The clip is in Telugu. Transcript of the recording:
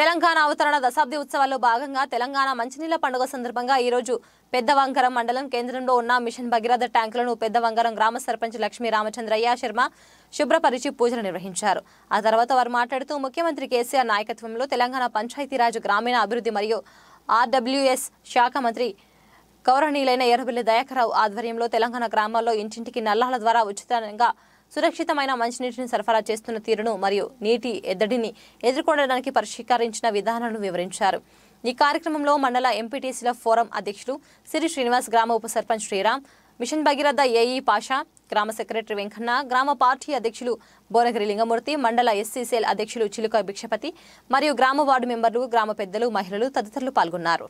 తెలంగాణ అవతరణ దశాబ్ది ఉత్సవాల్లో భాగంగా తెలంగాణ మంచినీళ్ల పండుగ సందర్భంగా ఈరోజు వంకరం మండలం కేంద్రంలో ఉన్న మిషన్ భగీరథ ట్యాంకులను పెద్ద వంగరం గ్రామ సర్పంచ్ లక్ష్మీ రామచంద్రయ్య శర్మ శుభ్రపరిచి పూజలు నిర్వహించారు ఆ తర్వాత వారు మాట్లాడుతూ ముఖ్యమంత్రి కేసీఆర్ నాయకత్వంలో తెలంగాణ పంచాయతీరాజ్ గ్రామీణ అభివృద్ధి మరియు ఆర్డబ్ల్యూఎస్ శాఖ మంత్రి గౌరవనీయులైన ఎర్రబెల్లి దయాకరావు ఆధ్వర్యంలో తెలంగాణ గ్రామాల్లో ఇంటింటికి నల్లాల ద్వారా ఉచితంగా సురక్షితమైన మంచినీటిని సరఫరా చేస్తున్న తీరును మరియు నీటి ఎద్దడిని ఎదుర్కొనడానికి పరిష్కరించిన విధానాలను వివరించారు ఈ కార్యక్రమంలో మండల ఎంపీటీసీల ఫోరం అధ్యక్షులు సిరి శ్రీనివాస్ గ్రామ ఉప సర్పంచ్ శ్రీరామ్ మిషన్ భగీరథ ఏఈ పాషా గ్రామ సెక్రటరీ వెంకన్న గ్రామ పార్టీ అధ్యక్షులు బోనగిరి లింగమూర్తి మండల ఎస్సీసీఎల్ అధ్యక్షులు చిలుక భిక్షపతి మరియు గ్రామ వార్డు మెంబర్లు గ్రామ పెద్దలు మహిళలు తదితరులు పాల్గొన్నారు